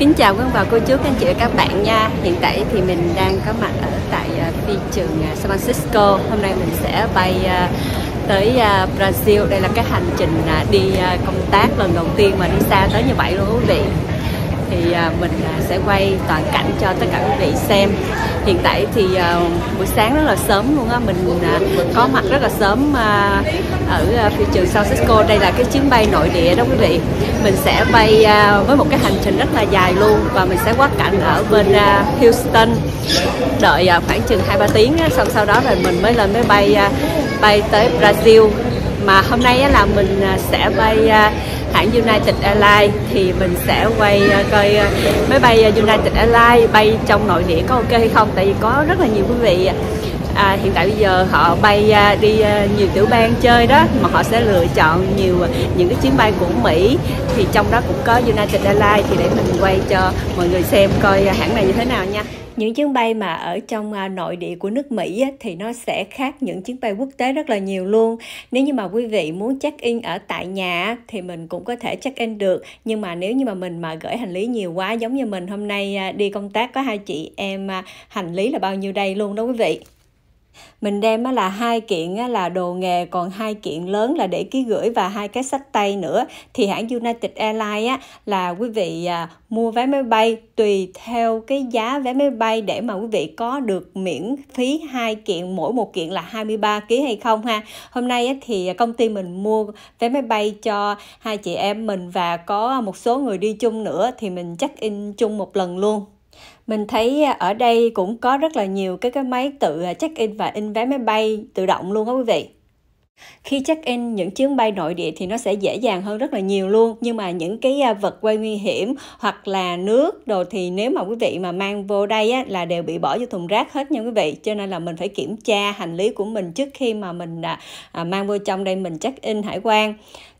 Kính chào quý ông bà cô chú, các anh chị và các bạn nha Hiện tại thì mình đang có mặt ở tại ờ, phi trường ờ, San Francisco Hôm nay mình sẽ bay ờ, tới Brazil Đây là cái hành trình đi công tác lần đầu tiên mà đi xa tới như vậy luôn quý vị thì à, mình à, sẽ quay toàn cảnh cho tất cả quý vị xem hiện tại thì à, buổi sáng rất là sớm luôn á mình có mặt rất là sớm ở phi trường San Francisco đây là cái chuyến bay nội địa đó quý vị mình sẽ bay với một cái hành trình rất là dài luôn và mình sẽ quá cảnh ở bên Houston đợi khoảng chừng 2-3 tiếng xong sau đó rồi mình mới lên máy bay bay tới Brazil mà hôm nay là mình sẽ bay hãng United Airlines thì mình sẽ quay ờ, coi ờ, máy bay ờ, United Airlines bay trong nội địa có ok hay không tại vì có rất là nhiều quý vị à, hiện tại bây giờ họ bay đi nhiều tiểu bang chơi đó mà họ sẽ lựa chọn nhiều những cái chuyến bay của Mỹ thì trong đó cũng có United Airlines thì để mình quay cho mọi người xem coi hãng này như thế nào nha những chuyến bay mà ở trong à, nội địa của nước Mỹ thì nó sẽ khác những chuyến bay quốc tế rất là nhiều luôn nếu như mà quý vị muốn check in ở tại nhà thì mình cũng có thể check in được nhưng mà nếu như mà mình mà gửi hành lý nhiều quá giống như mình hôm nay à, đi công tác có hai chị em à, hành lý là bao nhiêu đây luôn đó quý vị mình đem là hai kiện là đồ nghề còn hai kiện lớn là để ký gửi và hai cái sách tay nữa thì hãng United Airlines là quý vị à, mua vé máy bay tùy theo cái giá vé máy bay để mà quý vị có được miễn phí hai kiện mỗi một kiện là 23 ký hay không ha. Hôm nay thì công ty mình mua vé máy bay cho hai chị em mình và có một số người đi chung nữa thì mình check in chung một lần luôn mình thấy à, ở đây cũng có rất là nhiều cái cái máy tự à, check in và in vé máy bay tự động luôn á quý vị khi check in những chuyến bay nội địa thì nó sẽ dễ dàng hơn rất là nhiều luôn nhưng mà những cái à, vật quay nguy hiểm hoặc là nước đồ thì nếu mà quý vị mà mang vô đây á, là đều bị bỏ vô thùng rác hết nha quý vị cho nên là mình phải kiểm tra hành lý của mình trước khi mà mình à, mang vô trong đây mình check in hải quan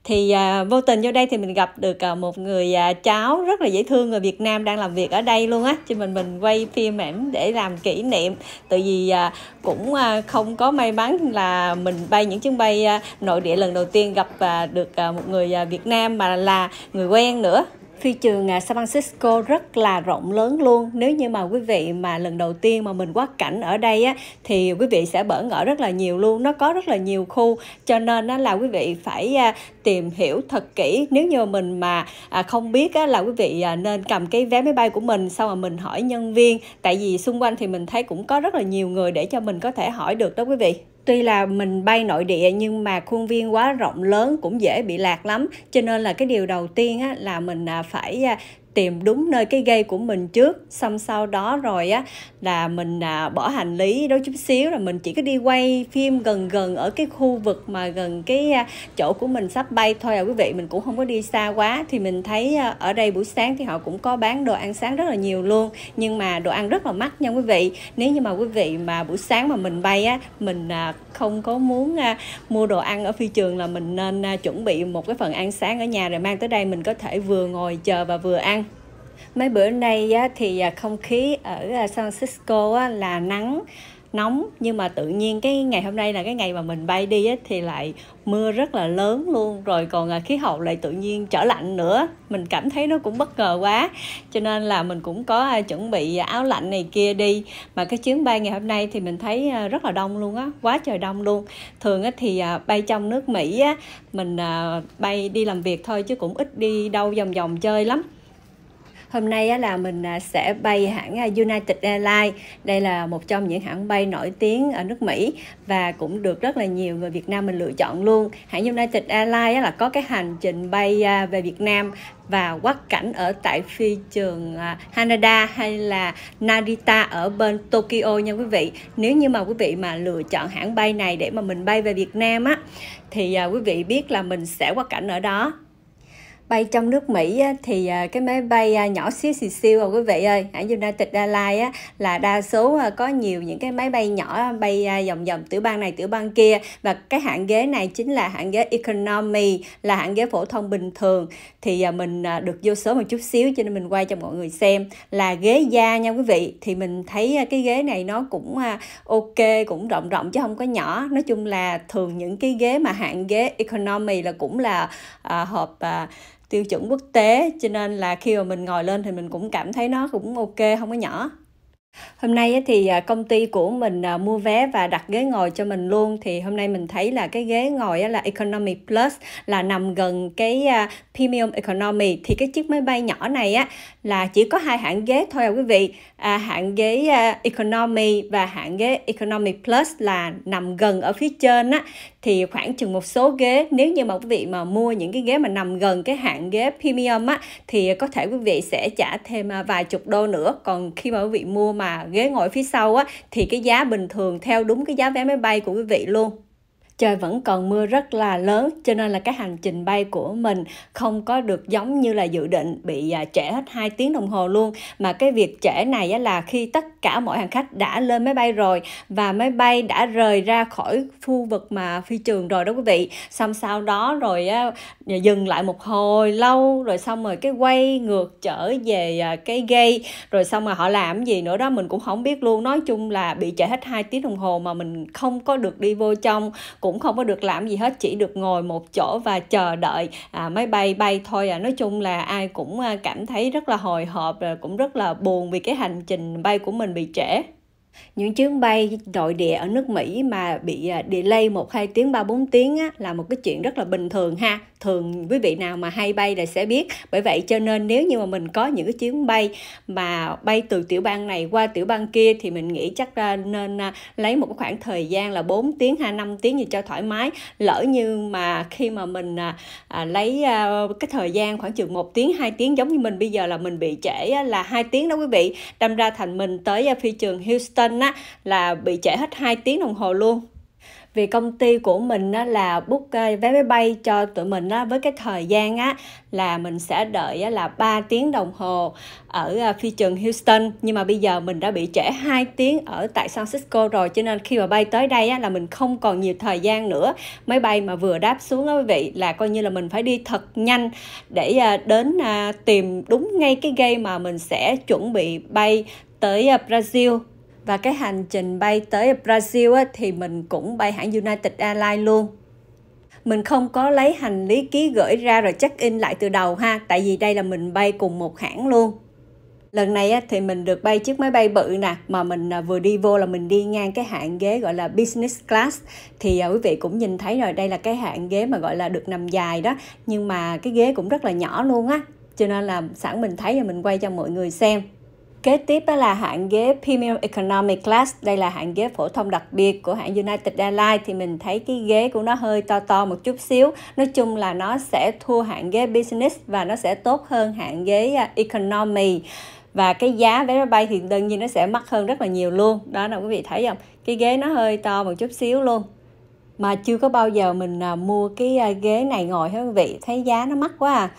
thì à, vô tình vô đây thì mình gặp được à, một người à, cháu rất là dễ thương người Việt Nam đang làm việc ở đây luôn á cho mình mình quay phim ảnh để làm kỷ niệm tại vì à, cũng à, không có may mắn là mình bay những chuyến bay à, nội địa lần đầu tiên gặp à, được à, một người à, Việt Nam mà là người quen nữa phi trường à, San Francisco rất là rộng lớn luôn nếu như mà quý vị mà lần đầu tiên mà mình quá cảnh ở đây á thì quý vị sẽ bỡ ngỡ rất là nhiều luôn nó có rất là nhiều khu cho nên nó là quý vị phải à, tìm hiểu thật kỹ nếu như mình mà à, không biết á, là quý vị nên cầm cái vé máy bay của mình sau mà mình hỏi nhân viên tại vì xung quanh thì mình thấy cũng có rất là nhiều người để cho mình có thể hỏi được đó quý vị tuy là mình bay nội địa nhưng mà khuôn viên quá rộng lớn cũng dễ bị lạc lắm cho nên là cái điều đầu tiên á, là mình à, phải à, tìm đúng nơi cái gây của mình trước xong sau đó rồi á là mình à, bỏ hành lý đó chút xíu là mình chỉ có đi quay phim gần gần ở cái khu vực mà gần cái à, chỗ của mình sắp bay thôi à quý vị mình cũng không có đi xa quá thì mình thấy à, ở đây buổi sáng thì họ cũng có bán đồ ăn sáng rất là nhiều luôn nhưng mà đồ ăn rất là mắc nha quý vị nếu như mà quý vị mà buổi sáng mà mình bay á mình à, không có muốn à, mua đồ ăn ở phi trường là mình nên à, chuẩn bị một cái phần ăn sáng ở nhà rồi mang tới đây mình có thể vừa ngồi chờ và vừa ăn mấy bữa nay thì à, không khí ở à, San Francisco là nắng nóng nhưng mà tự nhiên cái ngày hôm nay là cái ngày mà mình bay đi ấy, thì lại mưa rất là lớn luôn rồi còn à, khí hậu lại tự nhiên trở lạnh nữa mình cảm thấy nó cũng bất ngờ quá cho nên là mình cũng có chuẩn bị áo lạnh này kia đi mà cái chuyến bay ngày hôm nay thì mình thấy rất là đông luôn á quá trời đông luôn thường thì bay trong nước mỹ á mình bay đi làm việc thôi chứ cũng ít đi đâu vòng vòng chơi lắm Hôm nay là mình à, sẽ bay hãng à, United Airlines. Đây là một trong những hãng bay nổi tiếng ở nước Mỹ và cũng được rất là nhiều người Việt Nam mình lựa chọn luôn. Hãng United Airlines là có cái hành trình bay à, về Việt Nam và quát cảnh ở tại phi trường Haneda hay là Narita ở bên Tokyo nha quý vị. Nếu như mà quý vị mà lựa chọn hãng bay này để mà mình bay về Việt Nam á thì quý vị biết là mình sẽ quát cảnh ở đó bay trong nước Mỹ thì à, cái máy bay à, nhỏ xíu xì siêu à quý vị ơi ở United Airlines là đa số à, có nhiều những cái máy bay nhỏ bay vòng vòng tiểu bang này tiểu bang kia và cái hạng ghế này chính là hạng ghế economy là hạng ghế phổ thông bình thường thì mình được vô số một chút xíu cho nên mình quay cho mọi người xem là ghế da nha quý vị thì mình thấy cái ghế này nó cũng ok cũng rộng rộng chứ không có nhỏ nói chung là thường những cái ghế mà hạng ghế economy là cũng là à, hộp à, tiêu chuẩn quốc tế cho nên là khi mà mình ngồi lên thì mình cũng cảm thấy nó cũng ok không có nhỏ Hôm nay thì à, công ty của mình à, mua vé và đặt ghế ngồi cho mình luôn thì hôm nay mình thấy là cái ghế ngồi là Economy Plus là nằm gần cái à, Premium Economy thì cái chiếc máy bay nhỏ này á là chỉ có hai hạng ghế thôi à quý vị à, hạng ghế Economy và hạng ghế Economy Plus là nằm gần ở phía trên á thì khoảng chừng một số ghế nếu như mà quý vị mà mua những cái ghế mà nằm gần cái hạng ghế Premium á thì có thể quý vị sẽ trả thêm vài chục đô nữa còn khi mà quý vị mua mà ghế ngồi phía sau á thì cái giá bình thường theo đúng cái giá vé máy bay của quý vị luôn trời vẫn còn mưa rất là lớn cho nên là cái hành trình bay của mình không có được giống như là dự định bị à, trễ hết 2 tiếng đồng hồ luôn mà cái việc trễ này là khi tất cả mọi hành khách đã lên máy bay rồi và máy bay đã rời ra khỏi khu vực mà phi trường rồi đó quý vị xong sau đó rồi dừng lại một hồi lâu rồi xong rồi cái quay ngược trở về à, cái gate rồi xong mà họ làm gì nữa đó mình cũng không biết luôn nói chung là bị trễ hết 2 tiếng đồng hồ mà mình không có được đi vô trong của cũng không có được làm gì hết chỉ được ngồi một chỗ và chờ đợi à, máy bay bay thôi à nói chung là ai cũng à, cảm thấy rất là hồi hộp cũng rất là buồn vì cái hành trình bay của mình bị trễ những chuyến bay nội địa ở nước Mỹ mà bị à, delay 1 2 tiếng 3 4 tiếng á, là một cái chuyện rất là bình thường ha. Thường quý vị nào mà hay bay là sẽ biết. Bởi vậy cho nên nếu như mà mình có những cái chuyến bay mà bay từ tiểu bang này qua tiểu bang kia thì mình nghĩ chắc nên à, lấy một cái khoảng thời gian là 4 tiếng hay 5 tiếng gì cho thoải mái. Lỡ như mà khi mà mình à, à lấy à, cái thời gian khoảng chừng 1 tiếng 2 tiếng giống như mình bây giờ là mình bị trễ là 2 tiếng đó quý vị. Đâm ra thành mình tới phi trường Houston á là bị trễ hết 2 tiếng đồng hồ luôn vì công ty của mình á, là book ờ, vé máy bay cho tụi mình á, với cái thời gian á, là mình sẽ đợi á, là 3 tiếng đồng hồ ở ờ, phi trường Houston nhưng mà bây giờ mình đã bị trễ 2 tiếng ở tại San Francisco rồi cho nên khi mà bay tới đây á, là mình không còn nhiều thời gian nữa máy bay mà vừa đáp xuống đó quý vị là coi như là mình phải đi thật nhanh để ờ, đến tìm đúng ngay cái gate mà mình sẽ chuẩn bị bay tới Brazil và cái hành trình bay tới Brazil á, thì mình cũng bay hãng United Airlines luôn mình không có lấy hành lý ký gửi ra rồi check in lại từ đầu ha tại vì đây là mình bay cùng một hãng luôn lần này á, thì mình được bay chiếc máy bay bự nè mà mình à, vừa đi vô là mình đi ngang cái hạng ghế gọi là business class thì à, quý vị cũng nhìn thấy rồi đây là cái hạng ghế mà gọi là được nằm dài đó nhưng mà cái ghế cũng rất là nhỏ luôn á cho nên là sẵn mình thấy rồi mình quay cho mọi người xem Kế tiếp đó là hạng ghế Premium Economy Class. Đây là hạng ghế phổ thông đặc biệt của hãng United Airlines thì mình thấy cái ghế của nó hơi to to một chút xíu. Nói chung là nó sẽ thua hạng ghế Business và nó sẽ tốt hơn hạng ghế à, Economy và cái giá vé máy bay thì đương nhiên nó sẽ mắc hơn rất là nhiều luôn đó là quý vị thấy không cái ghế nó hơi to một chút xíu luôn mà chưa có bao giờ mình à, mua cái à, ghế này ngồi hết quý vị thấy giá nó mắc quá à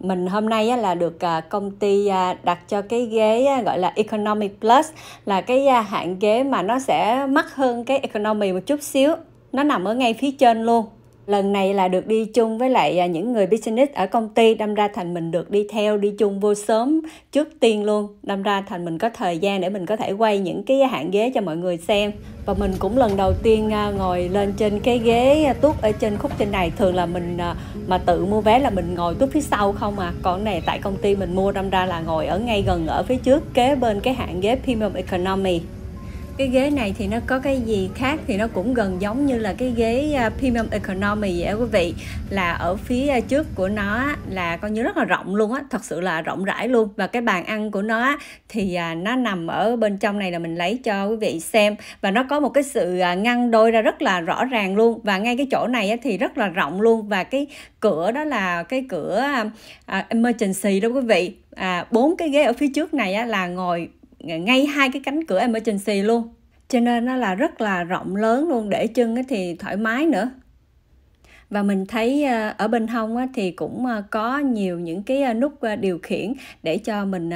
mình hôm nay á, là được à, công ty à, đặt cho cái ghế à, gọi là economy plus là cái à, hạng ghế mà nó sẽ mắc hơn cái economy một chút xíu nó nằm ở ngay phía trên luôn lần này là được đi chung với lại à, những người business ở công ty đâm ra thành mình được đi theo đi chung vô sớm trước tiên luôn đâm ra thành mình có thời gian để mình có thể quay những cái hạng ghế cho mọi người xem và mình cũng lần đầu tiên à, ngồi lên trên cái ghế à, tuốt ở trên khúc trên này thường là mình mà tự mua vé là mình ngồi tuốt phía sau không à còn này tại công ty mình mua đâm ra là ngồi ở ngay gần ở phía trước kế bên cái hạng ghế premium economy cái ghế này thì nó có cái gì khác thì nó cũng gần giống như là cái ghế à, premium economy vậy quý vị là ở phía à, trước của nó là coi như rất là rộng luôn á thật sự là rộng rãi luôn và cái bàn ăn của nó thì à, nó nằm ở bên trong này là mình lấy cho quý vị xem và nó có một cái sự ngăn đôi ra rất là rõ ràng luôn và ngay cái chỗ này thì rất là rộng luôn và cái cửa đó là cái cửa emergency đó quý vị à bốn cái ghế ở phía trước này á, là ngồi ngay hai cái cánh cửa emergency luôn cho nên nó là rất là rộng lớn luôn để chân thì thoải mái nữa và mình thấy ờ, ở bên hông thì cũng ờ, có nhiều những cái ờ, nút điều khiển để cho mình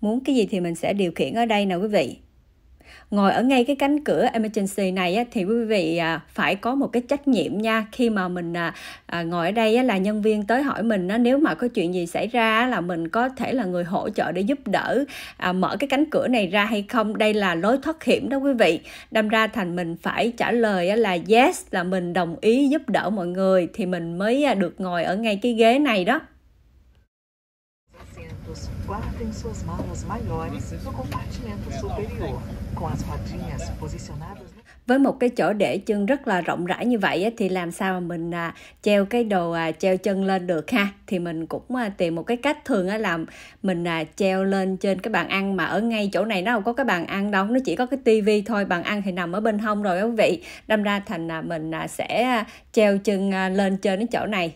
muốn cái gì thì mình sẽ điều khiển ở đây nè quý vị ngồi ở ngay cái cánh cửa emergency này thì quý vị à, phải có một cái trách nhiệm nha khi mà mình à, à, ngồi ở đây là nhân viên tới hỏi mình nếu mà có chuyện gì xảy ra là mình có thể là người hỗ trợ để giúp đỡ mở cái cánh cửa này ra hay không đây là lối thoát hiểm đó quý vị đâm ra thành mình phải trả lời là yes là mình đồng ý giúp đỡ mọi người thì mình mới được ngồi ở ngay cái ghế này đó guardem suas malas maiores no compartimento superior với một cái chỗ để chân rất là rộng rãi như vậy thì làm sao mình à, treo cái đồ à, treo chân lên được ha thì mình cũng à, tìm một cái cách thường là mình treo lên trên cái bàn ăn mà ở ngay chỗ này nó không có cái bàn ăn đâu nó chỉ có cái tivi thôi bàn ăn thì nằm ở bên hông rồi quý vị đâm ra thành là mình sẽ treo chân lên trên cái chỗ này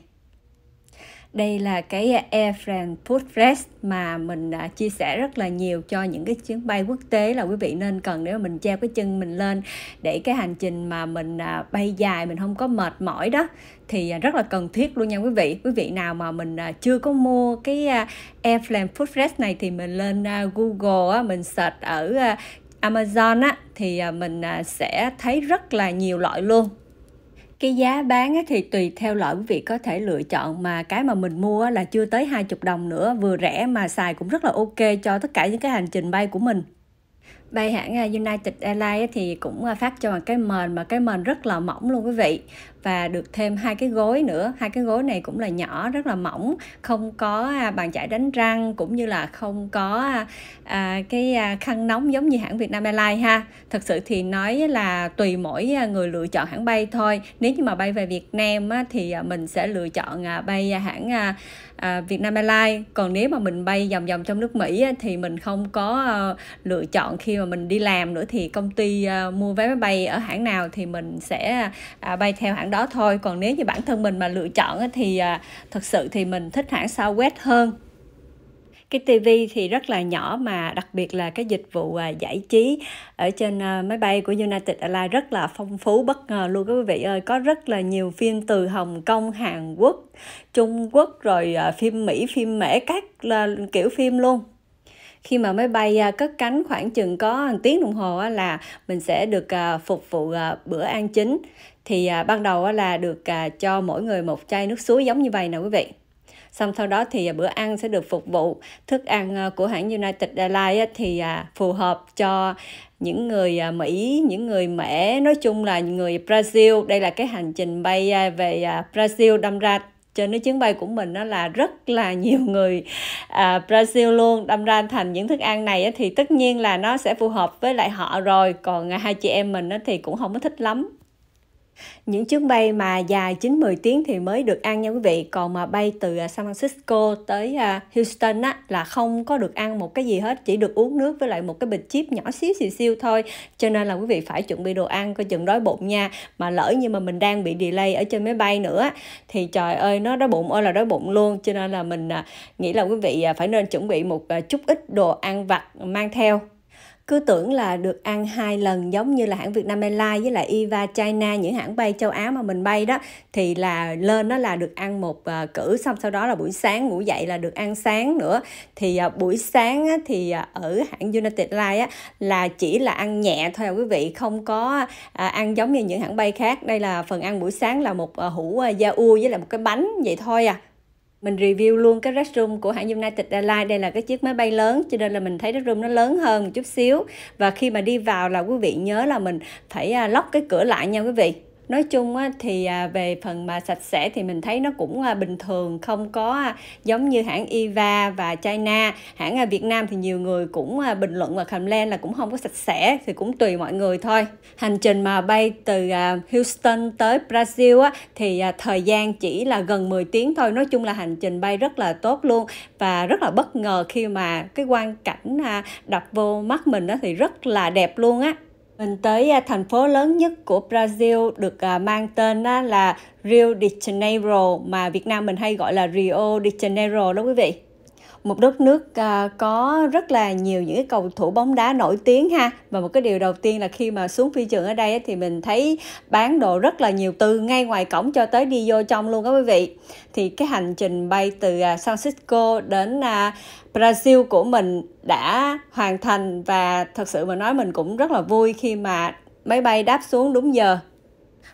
đây là cái Air France Portfresh mà mình à, chia sẻ rất là nhiều cho những cái chuyến bay quốc tế là quý vị nên cần nếu mà mình treo cái chân mình lên để cái hành trình mà mình à, bay dài mình không có mệt mỏi đó thì à, rất là cần thiết luôn nha quý vị quý vị nào mà mình chưa có mua cái Air France Portfresh này thì mình lên Google mình search ở Amazon á thì mình sẽ thấy rất là nhiều loại luôn cái giá bán thì tùy theo loại quý vị có thể lựa chọn mà cái mà mình mua là chưa tới 20 đồng nữa vừa rẻ mà xài cũng rất là ok cho tất cả những cái hành trình bay của mình bay hãng à, United Airlines thì cũng à, phát cho một cái mền mà cái mền rất là mỏng luôn quý vị và được thêm hai cái gối nữa hai cái gối này cũng là nhỏ rất là mỏng không có à, bàn chải đánh răng cũng như là không có à, cái khăn nóng giống như hãng Vietnam Airlines ha thật sự thì nói là tùy mỗi người lựa chọn hãng bay thôi nếu như mà bay về Việt Nam á, thì mình sẽ lựa chọn bay hãng à, Vietnam Airlines còn nếu mà mình bay vòng vòng trong nước Mỹ thì mình không có ờ, lựa chọn khi mà mình đi làm nữa thì công ty ờ, mua vé máy bay ở hãng nào thì mình sẽ à, bay theo hãng đó thôi còn nếu như bản thân mình mà lựa chọn thì à, thật sự thì mình thích hãng Southwest hơn cái tivi thì rất là nhỏ mà đặc biệt là cái dịch vụ à, giải trí ở trên à, máy bay của United Airlines rất là phong phú bất ngờ luôn các quý vị ơi có rất là nhiều phim từ Hồng Kông Hàn Quốc Trung Quốc rồi à, phim Mỹ phim Mễ các là kiểu phim luôn khi mà máy bay cất cánh khoảng chừng có 1 tiếng đồng hồ là mình sẽ được phục vụ bữa ăn chính thì ban đầu là được cho mỗi người một chai nước suối giống như vậy nè quý vị Xong sau đó thì à, bữa ăn sẽ được phục vụ. Thức ăn à, của hãng United Airlines thì à, phù hợp cho những người Mỹ, những người Mễ, nói chung là người Brazil. Đây là cái hành trình bay về Brazil đâm ra trên cái chuyến bay của mình nó là rất là nhiều người à, Brazil luôn đâm ra thành những thức ăn này thì tất nhiên là nó sẽ phù hợp với lại họ rồi còn hai chị em mình thì cũng không có thích lắm những chuyến bay mà dài 9 10 tiếng thì mới được ăn nha quý vị. Còn mà bay từ à, San Francisco tới à, Houston á là không có được ăn một cái gì hết, chỉ được uống nước với lại một cái bịch chip nhỏ xíu xìu xiu thôi. Cho nên là quý vị phải chuẩn bị đồ ăn coi chừng đói bụng nha. Mà lỡ như mà mình đang bị delay ở trên máy bay nữa thì trời ơi nó đói bụng ơi là đói bụng luôn. Cho nên là mình à, nghĩ là quý vị phải nên chuẩn bị một chút ít đồ ăn vặt mang theo cứ tưởng là được ăn hai lần giống như là hãng Vietnam Airlines với lại Eva China những hãng bay châu Á mà mình bay đó thì là lên đó là được ăn một uh, cử xong sau đó là buổi sáng ngủ dậy là được ăn sáng nữa thì uh, buổi sáng á, thì uh, ở hãng United Airlines á, là chỉ là ăn nhẹ thôi à, quý vị không có ăn giống như những hãng bay khác đây là phần ăn buổi sáng là một hũ da u với lại một cái bánh vậy thôi à mình review luôn cái restroom của hãng United Airlines đây là cái chiếc máy bay lớn cho nên là mình thấy restroom nó lớn hơn một chút xíu và khi mà đi vào là quý vị nhớ là mình phải à, lock cái cửa lại nha quý vị nói chung á, thì à, về phần mà sạch sẽ thì mình thấy nó cũng à, bình thường không có à, giống như hãng Iva và China hãng Việt Nam thì nhiều người cũng bình luận và comment là cũng không có sạch sẽ thì cũng tùy mọi người thôi hành trình mà bay từ Houston tới Brazil á, thì thời gian chỉ là gần 10 tiếng thôi nói chung là hành trình bay rất là tốt luôn và rất là bất ngờ khi mà cái quan cảnh đập vô mắt mình đó thì rất là đẹp luôn á mình tới à, thành phố lớn nhất của Brazil được à, mang tên là Rio de Janeiro mà Việt Nam mình hay gọi là Rio de Janeiro đó quý vị một đất nước à, có rất là nhiều những cầu thủ bóng đá nổi tiếng ha và một cái điều đầu tiên là khi mà xuống phi trường ở đây thì mình thấy bán đồ rất là nhiều từ ngay ngoài cổng cho tới đi vô trong luôn các quý vị thì cái hành trình bay từ à, San Francisco đến à, Brazil của mình đã hoàn thành và thật sự mà nói mình cũng rất là vui khi mà máy bay đáp xuống đúng giờ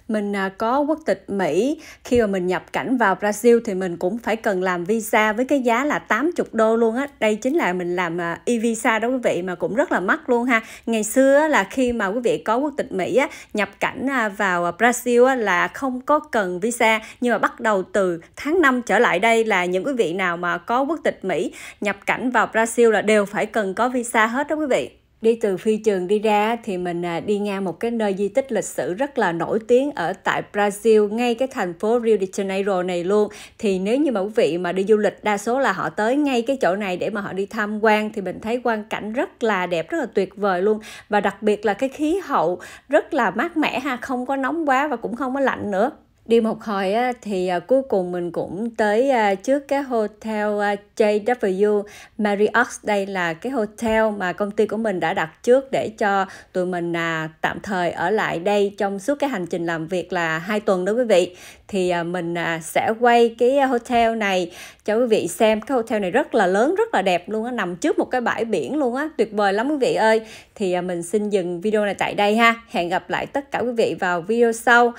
mình à, có quốc tịch Mỹ khi mà mình nhập cảnh vào Brazil thì mình cũng phải cần làm visa với cái giá là 80 đô luôn á đây chính là mình làm à, e-visa đó quý vị mà cũng rất là mắc luôn ha ngày xưa là khi mà quý vị có quốc tịch Mỹ á, nhập cảnh à, vào Brazil là không có cần visa nhưng mà bắt đầu từ tháng 5 trở lại đây là những quý vị nào mà có quốc tịch Mỹ nhập cảnh vào Brazil là đều phải cần có visa hết đó quý vị đi từ phi trường đi ra thì mình à, đi ngang một cái nơi di tích lịch sử rất là nổi tiếng ở tại Brazil ngay cái thành phố Rio de Janeiro này luôn thì nếu như mà quý vị mà đi du lịch đa số là họ tới ngay cái chỗ này để mà họ đi tham quan thì mình thấy quang cảnh rất là đẹp rất là tuyệt vời luôn và đặc biệt là cái khí hậu rất là mát mẻ ha không có nóng quá và cũng không có lạnh nữa đi một hồi á, thì à, cuối cùng mình cũng tới à, trước cái hotel à, JW Marriott đây là cái hotel mà công ty của mình đã đặt trước để cho tụi mình à, tạm thời ở lại đây trong suốt cái hành trình làm việc là hai tuần đó quý vị thì à, mình à, sẽ quay cái hotel này cho quý vị xem cái hotel này rất là lớn rất là đẹp luôn á nằm trước một cái bãi biển luôn á tuyệt vời lắm quý vị ơi thì à, mình xin dừng video này tại đây ha hẹn gặp lại tất cả quý vị vào video sau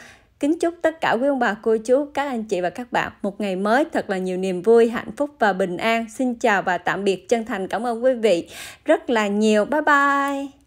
Kính chúc tất cả quý ông bà, cô chú, các anh chị và các bạn một ngày mới thật là nhiều niềm vui, hạnh phúc và bình an. Xin chào và tạm biệt. Chân thành cảm ơn quý vị rất là nhiều. Bye bye.